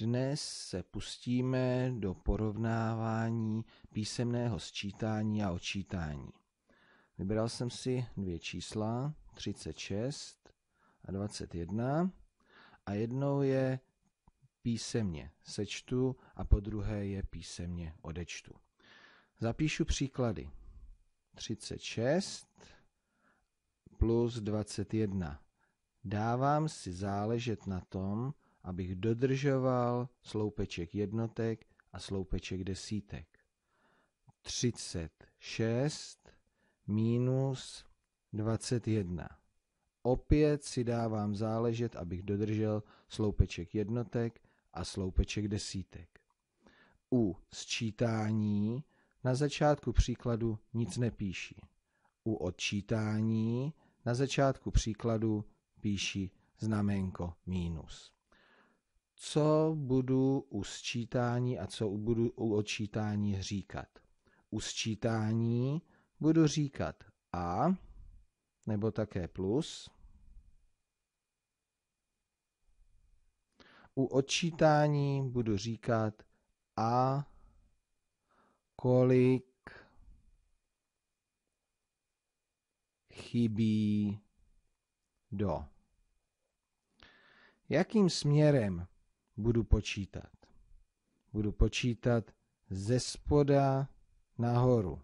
Dnes se pustíme do porovnávání písemného sčítání a očítání. Vybral jsem si dvě čísla, 36 a 21, a jednou je písemně sečtu a po druhé je písemně odečtu. Zapíšu příklady. 36 plus 21. Dávám si záležet na tom, abych dodržoval sloupeček jednotek a sloupeček desítek. 36 minus 21. Opět si dávám záležet, abych dodržel sloupeček jednotek a sloupeček desítek. U sčítání na začátku příkladu nic nepíší. U odčítání na začátku příkladu píší znamenko mínus co budu u sčítání a co budu u odčítání říkat. U sčítání budu říkat a nebo také plus. U odčítání budu říkat a kolik chybí do. Jakým směrem budu počítat. Budu počítat ze spoda nahoru.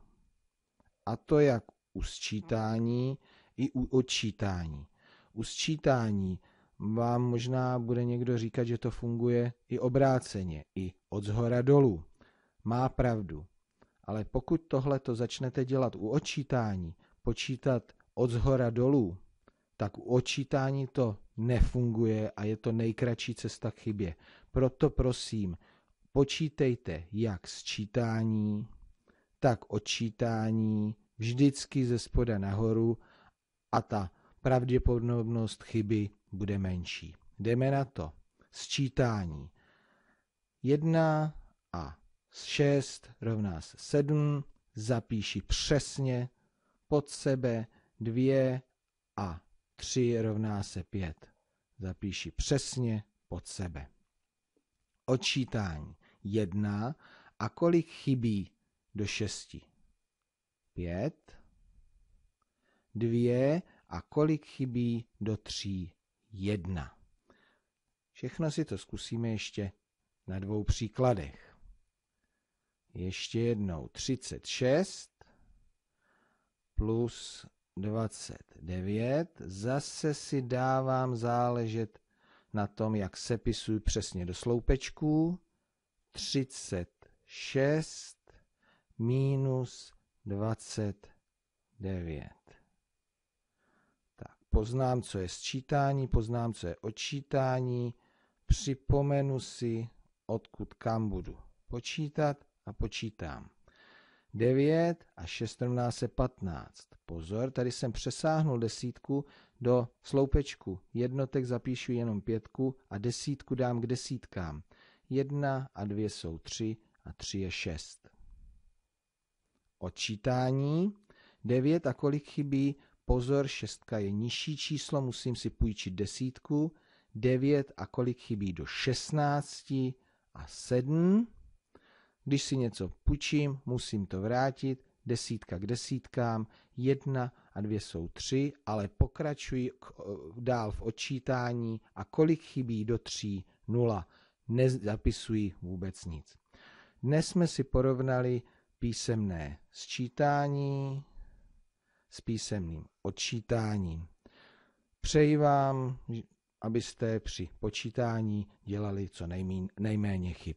A to jak u sčítání, i u odčítání. U sčítání vám možná bude někdo říkat, že to funguje i obráceně, i od zhora dolů. Má pravdu. Ale pokud tohle to začnete dělat u odčítání, počítat od zhora dolů, tak u očítání to nefunguje a je to nejkratší cesta k chybě. Proto prosím, počítejte jak sčítání, tak odčítání, vždycky ze spoda nahoru a ta pravděpodobnost chyby bude menší. Jdeme na to. Sčítání. 1 a 6 rovná se 7, zapíši přesně pod sebe 2 a 3 rovná se 5. Zapíši přesně pod sebe. Odčítání 1 a kolik chybí do 6? 5. 2 a kolik chybí do 3? 1. Všechno si to zkusíme ještě na dvou příkladech. Ještě jednou 36 plus 29. Zase si dávám záležet na tom, jak sepisuji přesně do sloupečků. 36 minus 29. Tak, poznám, co je sčítání, poznám, co je odčítání, připomenu si, odkud kam budu počítat a počítám. 9 a 15. Pozor, tady jsem přesáhnul desítku do sloupečku. Jednotek zapíšu jenom pětku a desítku dám k desítkám. 1 a 2 jsou 3 a 3 je 6. Odčítání 9 a kolik chybí? Pozor, šestka je nižší číslo, musím si půjčit desítku. 9 a kolik chybí do 16 a 7. Když si něco půjčím, musím to vrátit, desítka k desítkám, jedna a dvě jsou tři, ale pokračuji dál v odčítání a kolik chybí do tří? Nula. Nezapisuji vůbec nic. Dnes jsme si porovnali písemné sčítání s písemným odčítáním. Přeji vám, abyste při počítání dělali co nejmín, nejméně chyb.